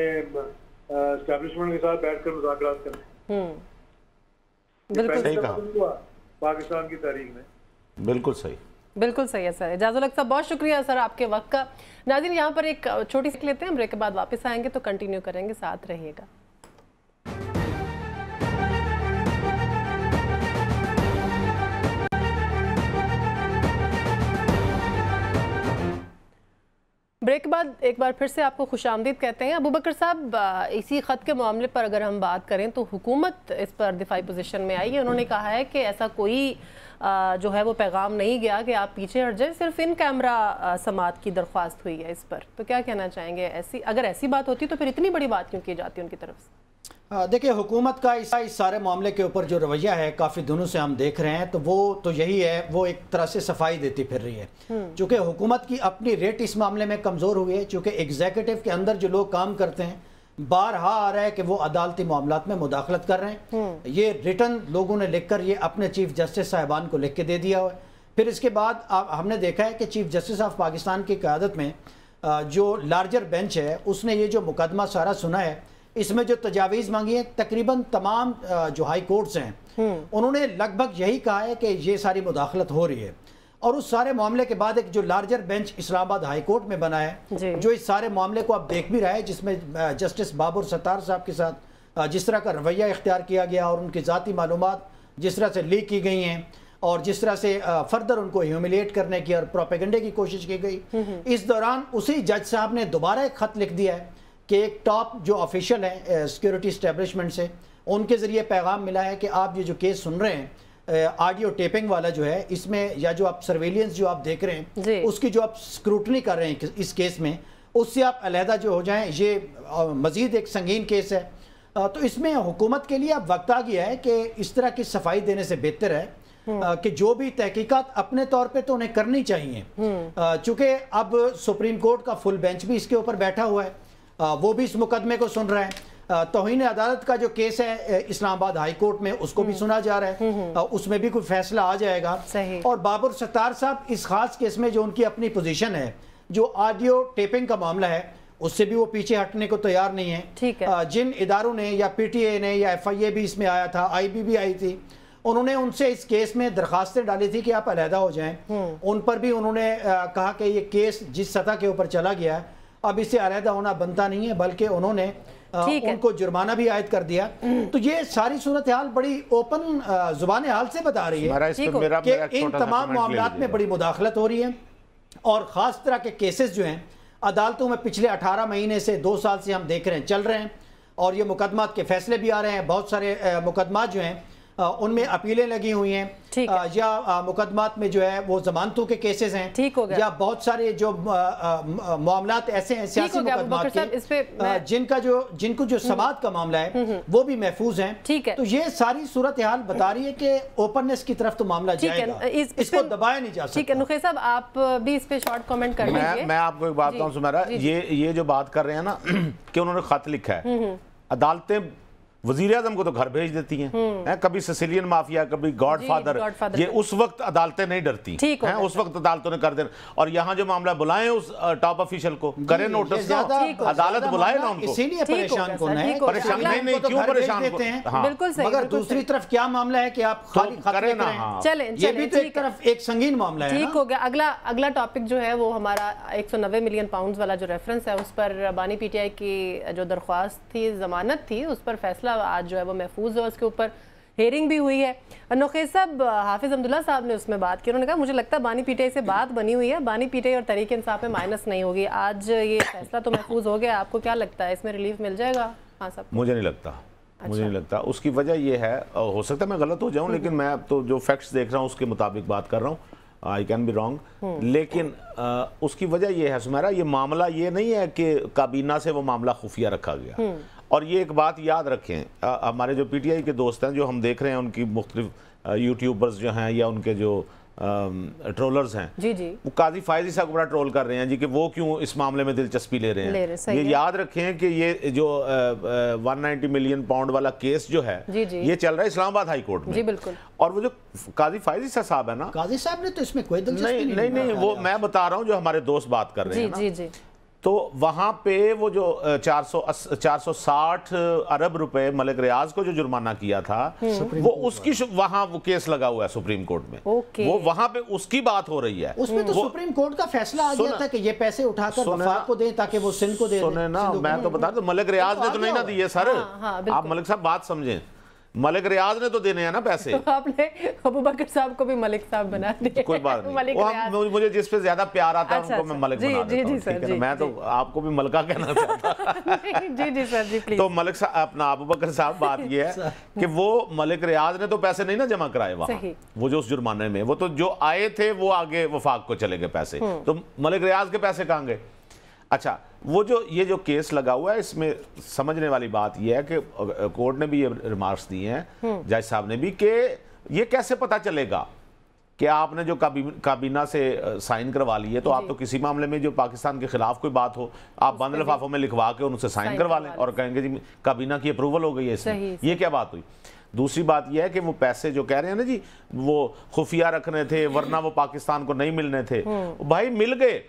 स्टैब्लिशमेंट के साथ बैठकर मुजाकर करने हम्म। पाकिस्तान की तारीख में बिल्कुल सही बिल्कुल सही है सर इजाजुलक साहब बहुत शुक्रिया सर आपके वक्त का नाजिन यहाँ पर एक छोटी सीख लेते हैं ब्रेक के बाद वापस आएंगे तो कंटिन्यू करेंगे साथ रहिएगा ब्रेक के बाद एक बार फिर से आपको खुश आमदीद कहते हैं अबू बकर साहब इसी ख़त के मामले पर अगर हम बात करें तो हुकूमत इस पर दिफाई पोजीशन में आई है उन्होंने कहा है कि ऐसा कोई जो है वो पैगाम नहीं गया कि आप पीछे हट जाए सिर्फ इन कैमरा समात की दरख्वास्त हुई है इस पर तो क्या कहना चाहेंगे ऐसी अगर ऐसी बात होती तो फिर इतनी बड़ी बात क्यों की जाती उनकी तरफ से देखिए हुकूमत का इस, इस सारे मामले के ऊपर जो रवैया है काफ़ी दिनों से हम देख रहे हैं तो वो तो यही है वो एक तरह से सफाई देती फिर रही है हम्म। चूँकि हुकूमत की अपनी रेट इस मामले में कमज़ोर हुई है चूँकि एग्जीक्यूटिव के अंदर जो लोग काम करते हैं बारहा आ रहा है कि वो अदालती मामला में मुदाखलत कर रहे हैं हम्म। ये रिटर्न लोगों ने लिख कर ये अपने चीफ जस्टिस साहिबान को लिख के दे दिया है फिर इसके बाद आप हमने देखा है कि चीफ जस्टिस ऑफ पाकिस्तान की क्यादत में जो लार्जर बेंच है उसने ये जो मुकदमा सारा सुना है इसमें जो तजावीज़ मांगी है तकरीबन तमाम जो हाई कोर्ट्स हैं हम्म। उन्होंने लगभग यही कहा है कि ये सारी मुदाखलत हो रही है और उस सारे मामले के बाद एक जो larger bench Islamabad high court में बना है जो इस सारे मामले को आप देख भी रहा है जिसमें जस्टिस बाबर सत्तार साहब के साथ जिस तरह का रवैया इख्तियार किया गया और उनकी ज़ाती मालूम जिस तरह से लीक की गई हैं और जिस तरह से फर्दर उनको ह्यूमिलेट करने की और प्रोपेगेंडे की कोशिश की गई हम्म, हम्म। इस दौरान उसी जज साहब ने दोबारा एक ख़त लिख दिया है कि एक टॉप जो ऑफिशियल है सिक्योरिटी स्टेबलिशमेंट से उनके ज़रिए पैगाम मिला है कि आप ये जो केस सुन रहे हैं ऑडियो टेपिंग वाला जो है इसमें या जो आप सर्वेलियंस जो आप देख रहे हैं उसकी जो आप स्क्रूटनी कर रहे हैं इस केस में उससे आप अलहदा जो हो जाएं ये मज़ीद एक संगीन केस है तो इसमें हुकूमत के लिए अब वक्त आ गया है कि इस तरह की सफाई देने से बेहतर है हम्म। कि जो भी तहकीकत अपने तौर पे तो उन्हें करनी चाहिए हम्म। चूँकि अब सुप्रीम कोर्ट का फुल बेंच भी इसके ऊपर बैठा हुआ है वो भी इस मुकदमे को सुन रहा है तोहन अदालत का जो केस है इस्लामाबाद हाई कोर्ट में उसको भी हम्म। सुना जा रहा है हम्म, हम्म। उसमें भी कोई फैसला आ जाएगा और बाबर सत्तार साहब इस खास केस में जो उनकी अपनी पोजीशन है जो ऑडियो टेपिंग का मामला है उससे भी वो पीछे हटने को तैयार नहीं है ठीक है जिन इदारों ने या पी ने या एफ भी इसमें आया था आई भी आई थी उन्होंने उनसे इस केस में दरखास्तें डाली थी कि आप अलहदा हो जाएं उन पर भी उन्होंने कहा कि ये केस जिस सतह के ऊपर चला गया है अब इसे अलहदा होना बनता नहीं है बल्कि उन्होंने उनको जुर्माना भी आयद कर दिया हम्म। तो ये सारी सूरत हाल बड़ी ओपन जुबान हाल से बता रही है कि इन तमाम मामला में बड़ी मुदाखलत हो रही है और ख़ास तरह के केसेस जो हैं अदालतों में पिछले 18 महीने से दो साल से हम देख रहे हैं चल रहे हैं और ये मुकदमा के फैसले भी आ रहे हैं बहुत सारे मुकदमा जो हैं उनमें अपीलें लगी हुई हैं है। या मुकदमात में जो है वो जमानतों के केसेस हैं ठीक हो गया या बहुत सारे जो मामला ऐसे हैं सियासी मुकदमात के इस पे जिनका जो जिनको जो हम्म। समाज का मामला है हम्म, हम्म। वो भी महफूज है ठीक है तो ये सारी सूरत हाल बता रही है कि ओपननेस की तरफ तो मामला जाएगा इसको दबाया नहीं जा सकता ठीक है नुखे साहब आप भी इस पे शॉर्ट कॉमेंट कर मैं, मैं आपको एक बात बताऊं सुमेरा ये ये जो बात कर रहे हैं ना कि उन्होंने खत लिखा है अदालतें वजीर आजम को तो घर भेज देती हैं हम्म। है? कभी सिसिलियन माफिया कभी गॉड फादर ये उस वक्त अदालतें नहीं डरती है उस वक्त अदालतों ने कर देना और यहाँ जो मामला बुलाए उस टॉप ऑफिशियल को करें नोटिस हाँ, अदालत बुलाए ना परेशान को तो हाँ। मगर दूसरी तरफ क्या मामला है की आप तो खाली करें ना हाँ। चले तो तरफ एक संगीन मामला ठीक हो गया अगला अगला टॉपिक जो है वो हमारा 190 मिलियन पाउंड वाला जो रेफरेंस है उस पर बानी पीटीआई की जो दरख्वास्त थी जमानत थी उस पर फैसला था आज जो है वो महफूज है उसके ऊपर हेयरिंग भी हुई है अनोखे साहब हाफिज़ अब्दुल्ला साहब ने उसमें बात की उन्होंने कहा मुझे लगता है बानी पीटाई से बात बनी हुई है बानी पीटाई और तरीके इंसाफ में माइनस नहीं होगी आज ये फैसला तो महफूज हो गया आपको क्या लगता है इसमें रिलीफ मिल जाएगा हाँ साहब मुझे नहीं लगता अच्छा। मुझे नहीं लगता उसकी वजह यह है हो सकता है मैं गलत हो जाऊँ हम्म। लेकिन मैं अब तो जो फैक्ट्स देख रहा हूँ उसके मुताबिक बात कर रहा हूँ आई कैन बी रॉन्ग लेकिन आ, उसकी वजह यह है सुमेरा ये मामला ये नहीं है कि काबीना से वो मामला खुफिया रखा गया हम्म। और ये एक बात याद रखें हमारे जो पीटीआई के दोस्त हैं जो हम देख रहे हैं उनकी मुख्तलिफ यूट्यूबर्स जो हैं या उनके जो ट्रोलर्स हैं जी जी वो काजी फायजी साहब को बड़ा ट्रोल कर रहे हैं जी कि वो क्यों इस मामले में दिलचस्पी ले रहे हैं ले रहे, ये है। याद रखें कि ये जो वन नाइन्टी मिलियन पाउंड वाला केस जो है जी जी। ये चल रहा है इस्लामाबाद हाई कोर्ट में जी बिल्कुल और वो जो काजी फायजी साहब है ना काजी साहब ने तो इसमें कोई दिलचस्पी नहीं, नहीं वो मैं बता रहा हूँ जो हमारे दोस्त बात कर रहे हैं तो वहाँ पे वो जो 400 460 अरब रुपए मलिक रियाज को जो जुर्माना किया था हम्म। वो उसकी वहाँ वो केस लगा हुआ है सुप्रीम कोर्ट में वो वहाँ पे उसकी बात हो रही है उसमें तो सुप्रीम कोर्ट का फैसला आ गया था कि ये पैसे उठाकर वफाक को दें ताकि वो सिंध को दे सुने ना मैं तो बता दू मलिक रियाज तो ने तो नहीं ना दिए सर हाँ, हाँ, आप मलिक साहब बात समझें मलिक रियाज ने तो देने हैं ना पैसे तो आपने अबू बकर साहब को भी मलिक साहब बना तो दिया कोई बात नहीं वो हम, मुझे जिस पे ज्यादा प्यार आता है अच्छा, उनको मैं अच्छा। मलिक जी, बना जी, जी, सर, जी, मैं तो आपको भी मलका कहना चाहता जी जी सर जी प्लीज तो मलिक साहब अपना अबू बकर साहब बात ये है कि वो मलिक रियाज ने तो पैसे नहीं ना जमा कराए वहाँ वो जो उस जुर्माने में वो तो जो आए थे वो आगे वफाक को चले गए पैसे हम्म। तो मलिक रियाज के पैसे कहाँ गए अच्छा वो जो ये जो केस लगा हुआ है इसमें समझने वाली बात यह है कि कोर्ट ने भी ये रिमार्क्स दिए हैं हम्म। जज साहब ने भी कि ये कैसे पता चलेगा कि आपने जो काबीना से साइन करवा ली है तो आप तो किसी मामले में जो पाकिस्तान के खिलाफ कोई बात हो आप बंद लिफाफों में लिखवा के उनसे साइन करवा लें और कहेंगे जी काबीना की अप्रूवल हो गई है इसमें ये क्या बात हुई दूसरी बात यह है कि वो पैसे जो कह रहे हैं ना जी वो खुफिया रखने थे वरना वो पाकिस्तान को नहीं मिलने थे हम्म। भाई मिल गए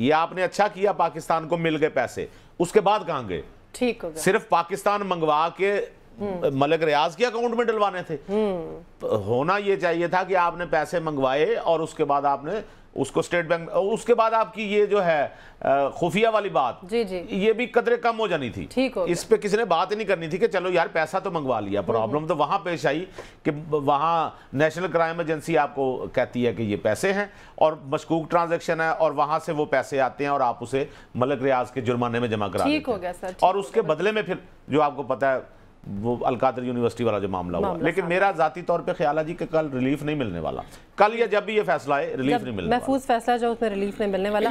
ये आपने अच्छा किया पाकिस्तान को मिल गए पैसे उसके बाद कहाँ गए ठीक हो गया सिर्फ पाकिस्तान मंगवा के हम्म। मलिक रियाज के अकाउंट में डलवाने थे हम्म। होना ये चाहिए था कि आपने पैसे मंगवाए और उसके बाद आपने उसको स्टेट बैंक उसके बाद आपकी ये जो है खुफिया वाली बात जी जी ये भी कदरे कम हो जानी थी ठीक इस पे किसी ने बात ही नहीं करनी थी कि चलो यार पैसा तो मंगवा लिया हम्म, प्रॉब्लम हम्म। तो वहां पेश आई कि वहां नेशनल क्राइम एजेंसी आपको कहती है कि ये पैसे हैं और मशकूक ट्रांजेक्शन है और वहां से वो पैसे आते हैं और आप उसे मलक रियाज के जुर्माने में जमा करा ठीक हो गया सर और उसके बदले में फिर जो आपको पता है वो अलकादर यूनिवर्सिटी वाला जो मामला, मामला हुआ लेकिन मेरा जाती तौर पे ख्याल है जी कि कल रिलीफ नहीं मिलने वाला कल या जब भी ये फैसला है रिलीफ नहीं मिलने महफूज फैसला जो उसमें रिलीफ नहीं मिलने वाला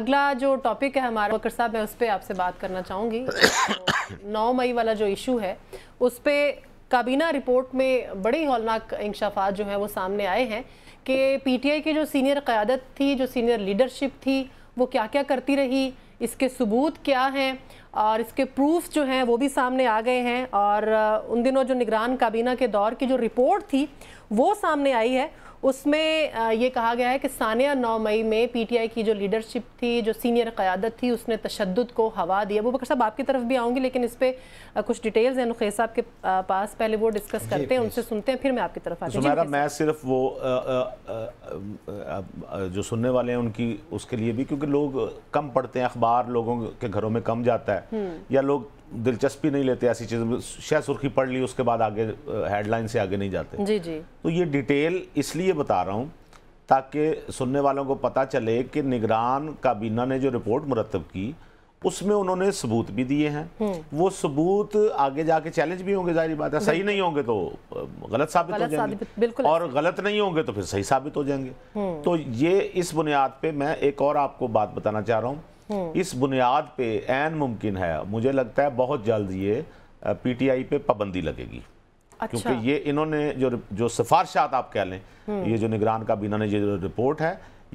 अगला जो टॉपिक है हमारा वकर साहब मैं उस पर आपसे बात करना चाहूँगी तो नौ मई वाला जो इशू है उस पर काबीना रिपोर्ट में बड़े हौलनाक इंकशाफात जो हैं वो सामने आए हैं कि पीटीआई की जो सीनियर क़्यादत थी जो सीनियर लीडरशिप थी वो क्या क्या करती रही इसके सबूत क्या हैं और इसके प्रूफ जो हैं वो भी सामने आ गए हैं और उन दिनों जो निगरान काबीना के दौर की जो रिपोर्ट थी वो सामने आई है उसमें ये कहा गया है कि सानिया नौ मई में पीटीआई की जो लीडरशिप थी जो सीनियर क़्यादत थी उसने तशद को हवा दिया वो बकर साहब आपकी तरफ भी आऊँगी लेकिन इस पर कुछ डिटेल्स हैं नुखे साहब के पास पहले वो डिस्कस करते हैं उनसे सुनते हैं फिर मैं आपकी तरफ आती हूँ मैं सिर्फ वो जो सुनने वाले हैं उनकी उसके लिए भी क्योंकि लोग कम पढ़ते हैं अखबार लोगों के घरों में कम जाता है हम्म। है या लोग दिलचस्पी नहीं लेते ऐसी चीज शह सुर्खी पढ़ ली उसके बाद आगे हेडलाइन से आगे नहीं जाते जी जी तो ये डिटेल इसलिए बता रहा हूँ ताकि सुनने वालों को पता चले कि निगरान काबीना ने जो रिपोर्ट मुरतब की उसमें उन्होंने सबूत भी दिए हैं हम्म। वो सबूत आगे जाके चैलेंज भी होंगे जाहिर बात है सही नहीं होंगे तो गलत साबित हो जाएंगे और गलत नहीं होंगे तो फिर सही साबित हो जाएंगे हम्म। तो ये इस बुनियाद पे मैं एक और आपको बात बताना चाह रहा हूँ इस बुनियाद पे एन मुमकिन है मुझे लगता है बहुत जल्द ये पीटीआई पे पाबंदी लगेगी अच्छा। क्योंकि ये इन्होंने जो जो सिफारशात आप कह लें हम्म। ये जो निगरान का बिना ने ये जो रिपोर्ट है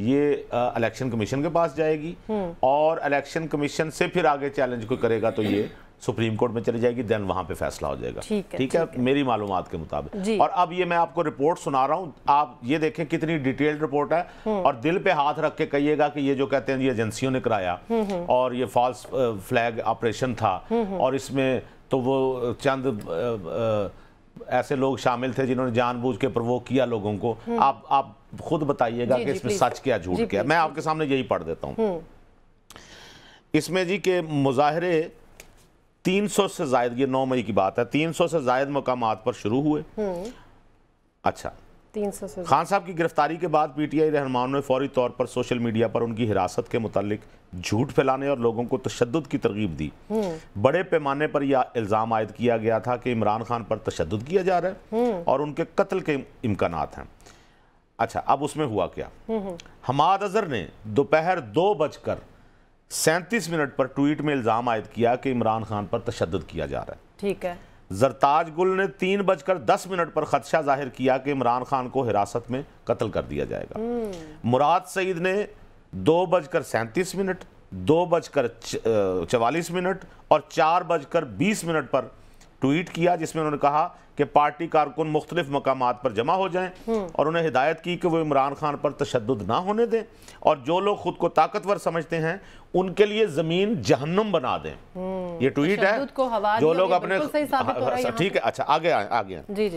ये इलेक्शन कमीशन के पास जाएगी हम्म। और इलेक्शन कमीशन से फिर आगे चैलेंज कोई करेगा तो ये सुप्रीम कोर्ट में चली जाएगी देन वहां पे फैसला हो जाएगा ठीक है, ठीक है, है मेरी मालूम के मुताबिक और अब ये मैं आपको रिपोर्ट सुना रहा हूँ आप ये देखें कितनी डिटेल्ड रिपोर्ट है हम्म। और दिल पे हाथ रख के कहिएगा कि ये जो कहते हैं ये एजेंसियों ने कराया हम्म, हम्म। और ये फॉल्स फ्लैग ऑपरेशन था और इसमें तो वो uh, चंद uh, uh, ऐसे लोग शामिल थे जिन्होंने जानबूझ के प्रवोक किया लोगों को आप आप खुद बताइएगा कि इसमें सच क्या झूठ क्या मैं आपके सामने यही पढ़ देता हूँ इसमें जी के मुजाहरे तीन सौ से जायद ये नौ मई की बात है तीन सौ से जायद मकाम पर शुरू हुए हम्म। अच्छा खान साहब की गिरफ्तारी के बाद पीटीआई रहमान ने फौरी तौर पर सोशल मीडिया पर उनकी हिरासत के मुतालिक झूठ फैलाने और लोगों को तशद की तरगीब दी हम्म। बड़े पैमाने पर यह इल्ज़ाम आयद किया गया था कि इमरान खान पर तशद किया जा रहा है हम्म। और उनके कत्ल के इम्कान हैं अच्छा अब उसमें हुआ क्या हमाद अजहर ने दोपहर दो बजकर सैंतीस मिनट पर ट्वीट में इल्ज़ाम आयद किया कि इमरान खान पर तशद किया जा रहा है ठीक है जरताज गुल ने तीन बजकर दस मिनट पर खदशा जाहिर किया कि इमरान खान को हिरासत में कत्ल कर दिया जाएगा हम्म। मुराद सईद ने दो बजकर सैंतीस मिनट दो बजकर चवालीस मिनट और चार बजकर बीस मिनट पर ट्वीट किया जिसमें उन्होंने कहा कि पार्टी कारकुन मुख्तलिफ मकाम पर जमा हो जाएं हम्म। और उन्हें हिदायत की कि वो इमरान खान पर तशद ना होने दें और जो लोग खुद को ताकतवर समझते हैं उनके लिए ज़मीन जहन्नम बना दें हम्म। ये ट्वीट है जो लोग अपने अच्छा, ठीक है अच्छा आगे आए आगे जी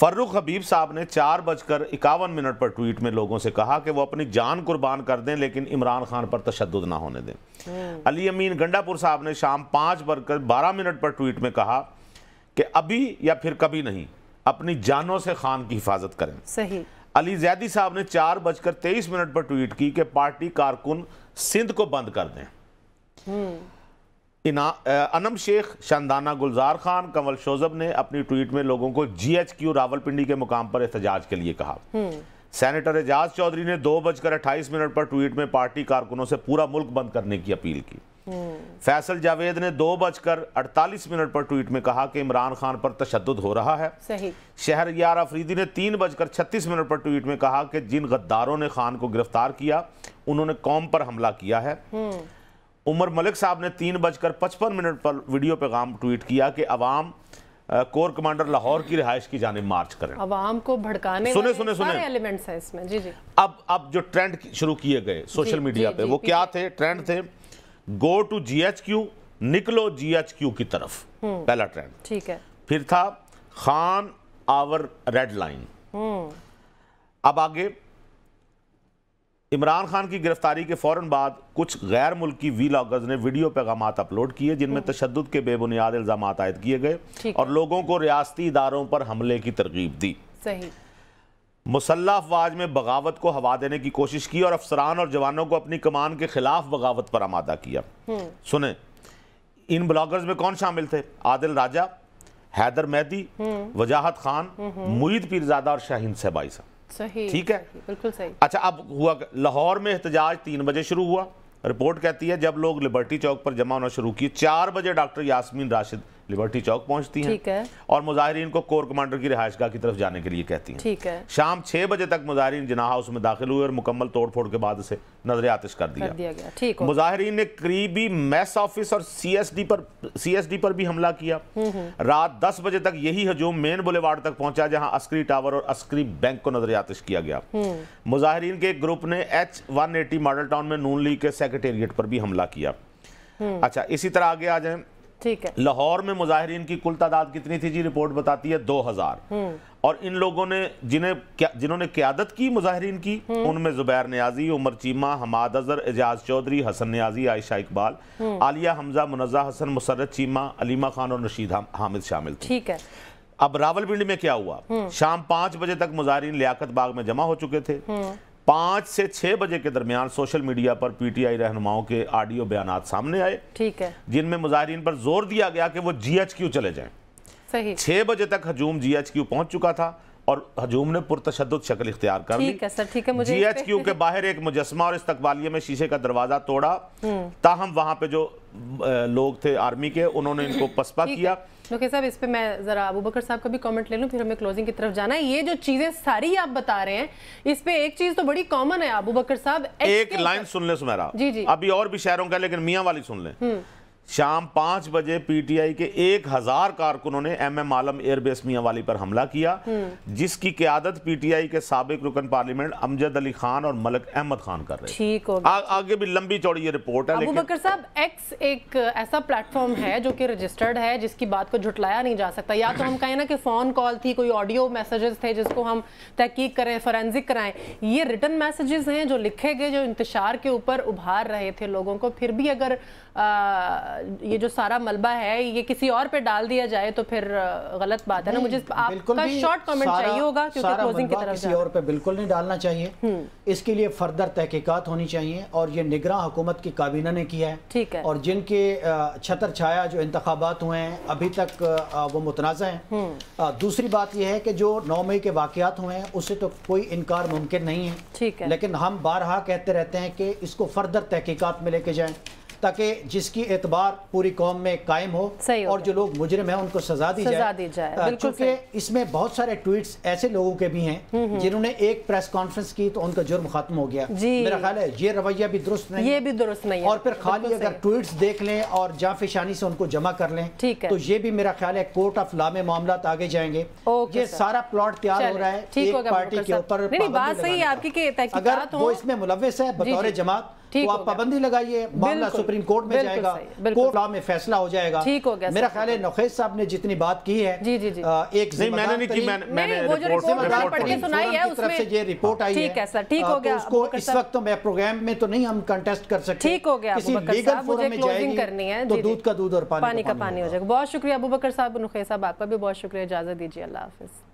फर्रुख हबीब साहब ने चार बजकर इक्यावन मिनट पर ट्वीट में लोगों से कहा कि वो अपनी जान कुर्बान कर दें लेकिन इमरान खान पर तशद ना होने दें हम्म। अली अमीन गंडापुर साहब ने शाम पाँच बजकर बारह मिनट पर ट्वीट में कहा कि अभी या फिर कभी नहीं अपनी जानों से खान की हिफाजत करें सही अली जैदी साहब ने चार बजकर तेईस मिनट पर ट्वीट की कि पार्टी कारकुन सिंध को बंद कर दें हम्म। अनम शेख शानदाना गुलजार खान कंवल शोजब ने अपनी ट्वीट में लोगों को जीएचक्यू रावलपिंडी के मुकाम पर एहतजाज के लिए कहा हम्म। सेनेटर एजाज चौधरी ने दो बजकर अट्ठाईस मिनट पर ट्वीट में पार्टी कारकुनों से पूरा मुल्क बंद करने की अपील की हम्म। फैसल जावेद ने दो बजकर अड़तालीस मिनट पर ट्वीट में कहा कि इमरान खान पर तशद हो रहा है शहर यार अफरीदी ने तीन बजकर छत्तीस मिनट पर ट्वीट में कहा कि जिन गद्दारों ने खान को गिरफ्तार किया उन्होंने कौम पर हमला किया है हम्म। उमर मलिक साहब ने तीन बजकर पचपन मिनट पर वीडियो पैगाम ट्वीट किया कि अवाम कोर कमांडर लाहौर की रिहाइश की जाने मार्च करें अवाम को भड़काने सुने सुने सुने एलिमेंट्स हैं इसमें जी जी अब अब जो ट्रेंड शुरू किए गए सोशल मीडिया पे वो क्या थे ट्रेंड थे गो टू जीएचक्यू निकलो जीएचक्यू की तरफ हम्म। पहला ट्रेंड ठीक है फिर था खान आवर रेड लाइन हम्म। अब आगे इमरान खान की गिरफ्तारी के फौरन बाद कुछ गैर मुल्की वी लॉगर्स ने वीडियो पैगाम अपलोड किए जिनमें हम्म। तशद के बेबुनियाद इल्ज़ाम आयद किए गए और लोगों को रियाती इदारों पर हमले की तरगीब दी सही अफवाज में बगावत को हवा देने की कोशिश की और अफसरान और जवानों को अपनी कमान के खिलाफ बगावत पर आमादा किया हम्म। सुने इन ब्लॉगर्स में कौन शामिल थे आदिल राजा हैदर मेहदी हम्म। वजाहत खान मुईद पीरजादा और शाहिंद सहबाई साहब सही ठीक है बिल्कुल सही अच्छा अब हुआ लाहौर में एहतजाज तीन बजे शुरू हुआ रिपोर्ट कहती है जब लोग लिबर्टी चौक पर जमा होना शुरू किए चार बजे डॉक्टर यासमीन राशिद लिबर्टी चौक पहुंचती हैं है। और मुजाहरीन को कोर कमांडर की रिहाइशगाह की तरफ जाने के लिए कहती हैं ठीक है शाम छह बजे तक मुजाहरीन जिना हाउस में दाखिल हुए और मुकम्मल तोड़ फोड़ के बाद उसे नजर आतिश कर दिया, कर दिया गया ठीक मुजाहरीन ने करीबी मैस ऑफिस और सीएसडी पर सीएसडी पर भी हमला किया हम्म, हम्म। रात दस बजे तक यही हजूम मेन बुलेवार्ड तक पहुंचा जहां अस्करी टावर और अस्करी बैंक को नजर आतिश किया गया हम्म। मुजाहरीन के एक ग्रुप ने एच वन मॉडल टाउन में नून लीग के सेक्रेटेरिएट पर भी हमला किया अच्छा इसी तरह आगे आ जाए ठीक है लाहौर में मुजाहरीन की कुल तादाद कितनी थी जी रिपोर्ट बताती है दो हजार हम्म। और इन लोगों ने जिन्हें जिन्होंने क्यादत की मुजाहरीन की हम्म। उनमें जुबैर न्याजी उमर चीमा हमाद अजहर एजाज चौधरी हसन न्याजी आयशा इकबाल हम्म। आलिया हमजा मुनजा हसन मुसरत चीमा अलीमा खान और नशीद हामिद शामिल थे ठीक है अब रावलपिंडी में क्या हुआ शाम पांच बजे तक मुजाहरीन लियाकत बाग में जमा हो चुके थे पाँच से छः बजे के दरमियान सोशल मीडिया पर पीटीआई रहनुमाओं के ऑडियो बयान सामने आए ठीक है जिनमें मुजाहरीन पर जोर दिया गया कि वो जीएचक्यू चले जाएं सही छः बजे तक हजूम जीएचक्यू पहुंच चुका था और हजूम ने पुरतशद शक्ल इख्तियार कर ली है सर ठीक है मुझे जीएचक्यू के बाहर एक मुजस्मा और इस्तकबालिये में शीशे का दरवाजा तोड़ा हम्म। ताहम वहां पे जो लोग थे आर्मी के उन्होंने इनको पसपा किया ओके साहब इस पे मैं ज़रा अबू बकर साहब का भी कमेंट ले लूँ फिर हमें क्लोजिंग की तरफ जाना है ये जो चीज़ें सारी आप बता रहे हैं इस पे एक चीज़ तो बड़ी कॉमन है अबू बकर साहब एक लाइन सुन ले सुमेरा जी जी अभी और भी शहरों का लेकिन मियाँ वाली सुन लें हम्म। शाम पांच बजे पीटीआई के एक हजार कारकुनों ने M M Alam airbase Mianwali पर हमला किया हम्म। जिसकी क्यादत पीटीआई के सबक रुकन पार्लियामेंट अमजद अली खान और मलक अहमद खान कर रहे ठीक हो आ, आगे भी लंबी चौड़ी ये रिपोर्ट है अबू बकर साहब एक्स एक ऐसा प्लेटफॉर्म है जो कि रजिस्टर्ड है जिसकी बात को झुटलाया नहीं जा सकता या तो हम कहें ना कि फोन कॉल थी कोई ऑडियो मैसेजेस थे जिसको हम तहकीक करें फॉरेंसिक कराएं ये रिटर्न मैसेजेस हैं जो लिखे गए जो इंतजार के ऊपर उभार रहे थे लोगों को फिर भी अगर ये जो सारा मलबा है ये किसी और पे डाल दिया जाए तो फिर गलत बात है ना मुझे आपका शॉर्ट कमेंट चाहिए होगा क्योंकि क्लोजिंग की तरफ किसी और पे बिल्कुल नहीं डालना चाहिए हम्म। इसके लिए फर्दर तहकीकात होनी चाहिए और ये निगरान हुकूमत की काबीना ने किया है ठीक है और जिनके छतर छाया जो इंतबात हुए हैं अभी तक वो मुतनाज़ हैं हम्म। दूसरी बात यह है कि जो नौ मई के वाक़ात हुए हैं उससे तो कोई इनकार मुमकिन नहीं है ठीक है लेकिन हम बारहा कहते रहते हैं कि इसको फर्दर तहकीकात में लेके जाएं ताकि जिसकी एतबार पूरी कौम में कायम हो और जो लोग मुजरम है उनको सजा दी जाए, क्योंकि इसमें बहुत सारे ट्वीट ऐसे लोगों के भी हैं हम्म, हम्म। जिन्होंने एक प्रेस कॉन्फ्रेंस की तो उनका जुर्म खत्म हो गया मेरा ख्याल है ये रवैया भी दुरुस्त नहीं ये भी दुरुस्त नहीं और फिर खाली अगर ट्वीट देख लें और जाफिशानी से उनको जमा कर लें तो ये भी मेरा ख्याल है कोर्ट ऑफ लॉ में मामला आगे जाएंगे ये सारा प्लॉट तैयार हो रहा है एक पार्टी के ऊपर है आपकी अगर वो इसमें मुलविस है बतौर जमात तो आप पाबंदी लगाइए मामला सुप्रीम कोर्ट में जाएगा कोर्ट लॉ में फैसला हो जाएगा ठीक हो गया मेरा ख्याल है नौखेज साहब ने जितनी बात की है जी जी जी एक मैंने नहीं की मैंने सुनाई है उसमें ये रिपोर्ट आई है ठीक है सर ठीक हो गया तो उसको इस वक्त तो मैं प्रोग्राम में तो नहीं हम कंटेस्ट कर सकते ठीक हो गया किसी लीगल फोरम में जाएगी करनी है तो दूध का दूध और पानी का पानी हो जाएगा बहुत शुक्रिया अबू बकर साहब नौखेज साहब आपका भी बहुत शुक्रिया इजाजत दीजिए अल्लाह हाफिज़